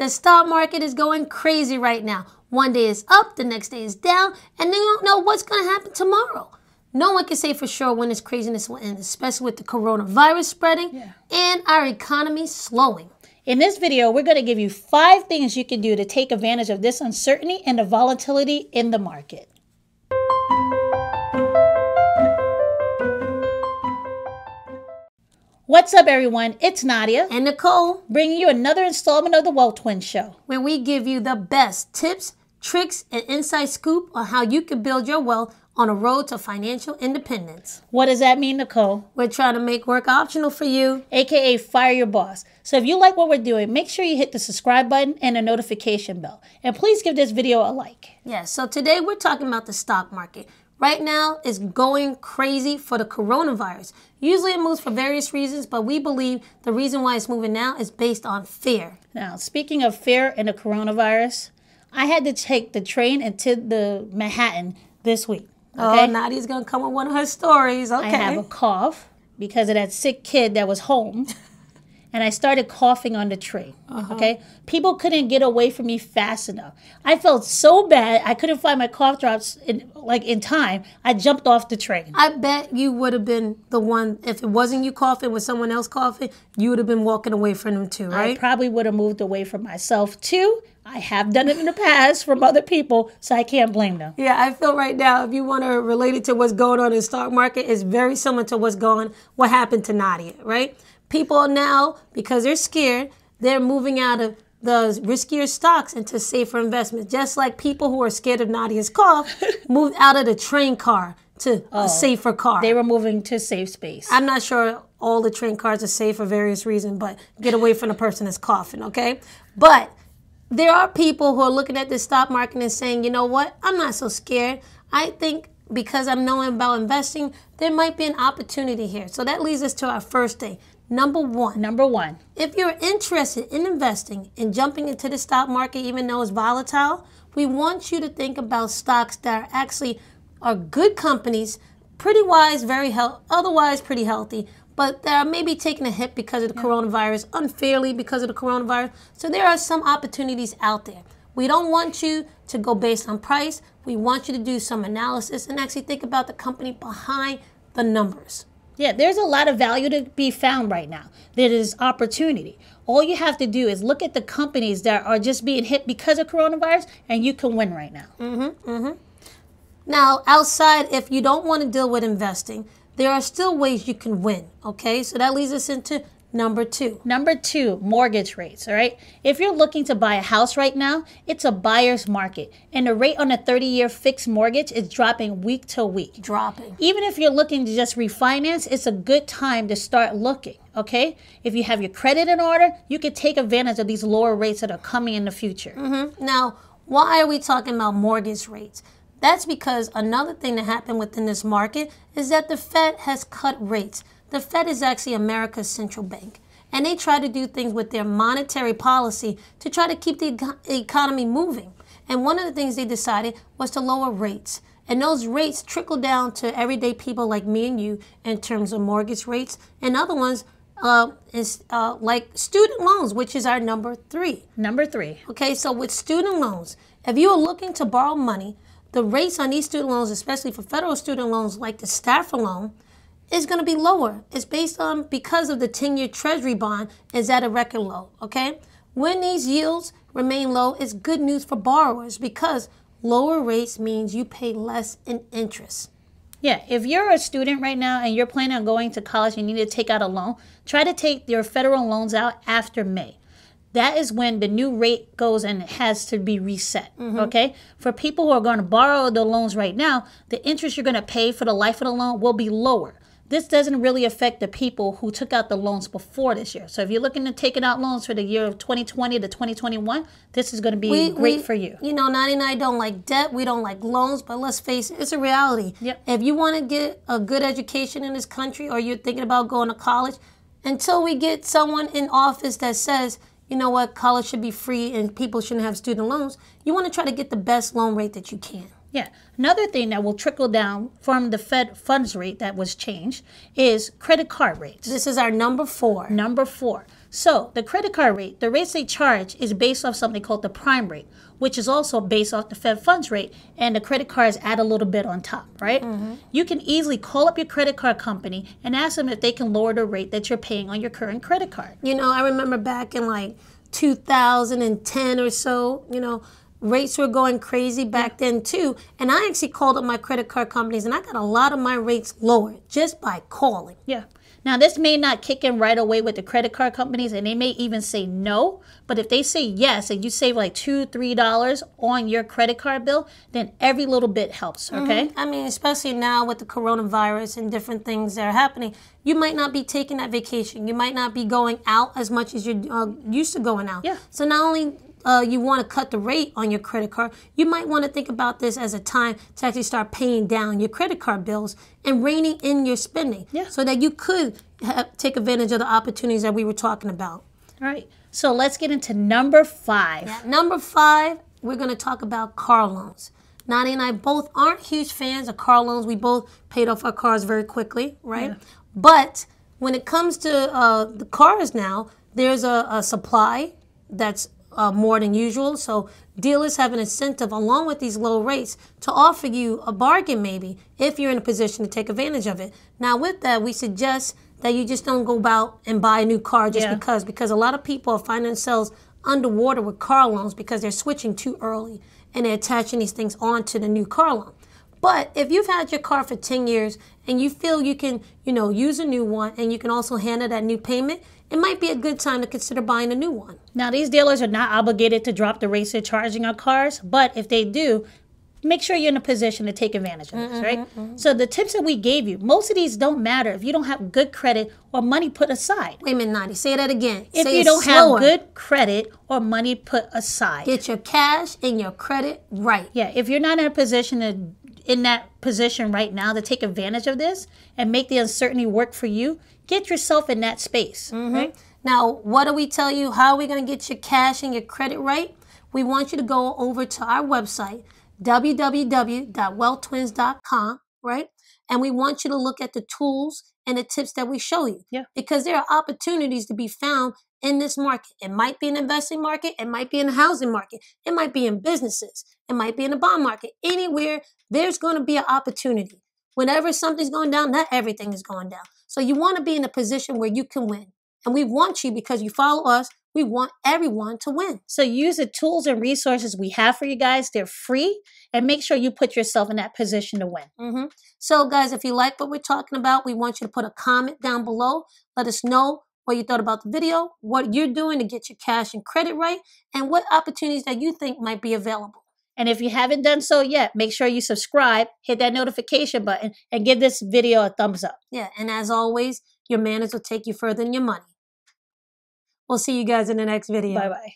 The stock market is going crazy right now. One day is up, the next day is down, and they don't know what's going to happen tomorrow. No one can say for sure when this craziness will end, especially with the coronavirus spreading yeah. and our economy slowing. In this video, we're going to give you five things you can do to take advantage of this uncertainty and the volatility in the market. What's up, everyone? It's Nadia and Nicole bringing you another installment of the Well Twin Show, where we give you the best tips, tricks, and inside scoop on how you can build your wealth on a road to financial independence. What does that mean, Nicole? We're trying to make work optional for you, aka fire your boss. So if you like what we're doing, make sure you hit the subscribe button and the notification bell, and please give this video a like. Yes. Yeah, so today we're talking about the stock market right now is going crazy for the coronavirus. Usually it moves for various reasons, but we believe the reason why it's moving now is based on fear. Now, speaking of fear and the coronavirus, I had to take the train into the Manhattan this week. Oh, okay? Oh, Nadia's gonna come with one of her stories. Okay. I have a cough because of that sick kid that was home. and I started coughing on the train. Uh-huh. Okay. People couldn't get away from me fast enough. I felt so bad. I couldn't find my cough drops in like in time. I jumped off the train. I bet you would have been the one if it wasn't you coughing, with someone else coughing, you would have been walking away from them too, right? I probably would have moved away from myself too. I have done it in the past from other people, so I can't blame them. Yeah, I feel right now if you want to relate it to what's going on in the stock market, it's very similar to what's going what happened to Nadia, right? people now, because they're scared, they're moving out of the riskier stocks into safer investments. Just like people who are scared of Nadia's cough moved out of the train car to oh, a safer car. They were moving to safe space. I'm not sure all the train cars are safe for various reasons, but get away from the person that's coughing, okay? But there are people who are looking at the stock market and saying, you know what? I'm not so scared. I think because I'm knowing about investing, there might be an opportunity here. So that leads us to our first day. Number one. Number one. If you're interested in investing and jumping into the stock market, even though it's volatile, we want you to think about stocks that are actually are good companies, pretty wise, very health, otherwise pretty healthy, but that are maybe taking a hit because of the yeah. coronavirus, unfairly because of the coronavirus. So there are some opportunities out there. We don't want you to go based on price. We want you to do some analysis and actually think about the company behind the numbers. Yeah, there's a lot of value to be found right now. There is opportunity. All you have to do is look at the companies that are just being hit because of coronavirus, and you can win right now. Mm-hmm, mm-hmm. Now, outside, if you don't want to deal with investing, there are still ways you can win. Okay, so that leads us into Number two. Number two, mortgage rates. All right. If you're looking to buy a house right now, it's a buyer's market, and the rate on a 30 year fixed mortgage is dropping week to week. Dropping. Even if you're looking to just refinance, it's a good time to start looking. Okay. If you have your credit in order, you can take advantage of these lower rates that are coming in the future. Mm-hmm. Now, why are we talking about mortgage rates? That's because another thing that happened within this market is that the Fed has cut rates. The Fed is actually America's central bank, and they try to do things with their monetary policy to try to keep the economy moving. And one of the things they decided was to lower rates. And those rates trickle down to everyday people like me and you in terms of mortgage rates and other ones uh, is uh, like student loans, which is our number three. Number three. Okay, so with student loans, if you are looking to borrow money, the rates on these student loans, especially for federal student loans like the Stafford loan, is going to be lower. It's based on because of the 10-year treasury bond is at a record low, okay? When these yields remain low, it's good news for borrowers because lower rates means you pay less in interest. Yeah, if you're a student right now and you're planning on going to college and you need to take out a loan, try to take your federal loans out after May. That is when the new rate goes and it has to be reset. Mm -hmm. Okay? For people who are going to borrow the loans right now, the interest you're going to pay for the life of the loan will be lower this doesn't really affect the people who took out the loans before this year. So if you're looking to taking out loans for the year of 2020 to 2021, this is going to be we, great we, for you. You know, 99 don't like debt, we don't like loans, but let's face it, it's a reality. Yep. If you want to get a good education in this country or you're thinking about going to college, until we get someone in office that says, you know what, college should be free and people shouldn't have student loans, you want to try to get the best loan rate that you can. Yeah. Another thing that will trickle down from the Fed funds rate that was changed is credit card rates. This is our number four. Number four. So the credit card rate, the rates they charge is based off something called the prime rate, which is also based off the Fed funds rate, and the credit cards add a little bit on top, right? Mm-hmm. You can easily call up your credit card company and ask them if they can lower the rate that you're paying on your current credit card. You know, I remember back in like 2010 or so, you know, rates were going crazy back yeah. then too. And I actually called up my credit card companies and I got a lot of my rates lowered just by calling. Yeah. Now, this may not kick in right away with the credit card companies, and they may even say no. But if they say yes, and you save like two, three dollars on your credit card bill, then every little bit helps. Mm-hmm. Okay. Mm -hmm. I mean, especially now with the coronavirus and different things that are happening, you might not be taking that vacation. You might not be going out as much as you're uh, used to going out. Yeah. So not only uh, you want to cut the rate on your credit card, you might want to think about this as a time to actually start paying down your credit card bills and reining in your spending yeah. so that you could have, take advantage of the opportunities that we were talking about. All right. So let's get into number five. Yeah, number five, we're going to talk about car loans. Nani and I both aren't huge fans of car loans. We both paid off our cars very quickly, right? Yeah. But when it comes to uh, the cars now, there's a, a supply that's uh, more than usual. So dealers have an incentive, along with these low rates, to offer you a bargain maybe if you're in a position to take advantage of it. Now, with that, we suggest that you just don't go about and buy a new car just yeah. because, because a lot of people are finding themselves underwater with car loans because they're switching too early and they're attaching these things onto the new car loan. But if you've had your car for 10 years and you feel you can, you know, use a new one and you can also handle that new payment, it might be a good time to consider buying a new one. Now, these dealers are not obligated to drop the rates they're charging on cars, but if they do, make sure you're in a position to take advantage of this, mm-hmm, right? Mm-hmm. So the tips that we gave you, most of these don't matter if you don't have good credit or money put aside. Wait a minute, Nadi, say that again. If say you don't slower. have good credit or money put aside. Get your cash and your credit right. Yeah, if you're not in a position to in that position right now to take advantage of this and make the uncertainty work for you, get yourself in that space. Mm-hmm. Right? Now, what do we tell you? How are we going to get your cash and your credit right? We want you to go over to our website, www.wealthtwins.com, right? And we want you to look at the tools and the tips that we show you. Yeah. Because there are opportunities to be found in this market. It might be an investing market, it might be in the housing market, it might be in businesses, it might be in the bond market. Anywhere, there's going to be an opportunity. Whenever something's going down, not everything is going down. So you want to be in a position where you can win. And we want you because you follow us. We want everyone to win. So use the tools and resources we have for you guys. They're free and make sure you put yourself in that position to win. Mm-hmm. So, guys, if you like what we're talking about, we want you to put a comment down below. Let us know what you thought about the video, what you're doing to get your cash and credit right, and what opportunities that you think might be available. And if you haven't done so yet, make sure you subscribe, hit that notification button, and give this video a thumbs up. Yeah, and as always, your manners will take you further than your money. We'll see you guys in the next video. Bye bye.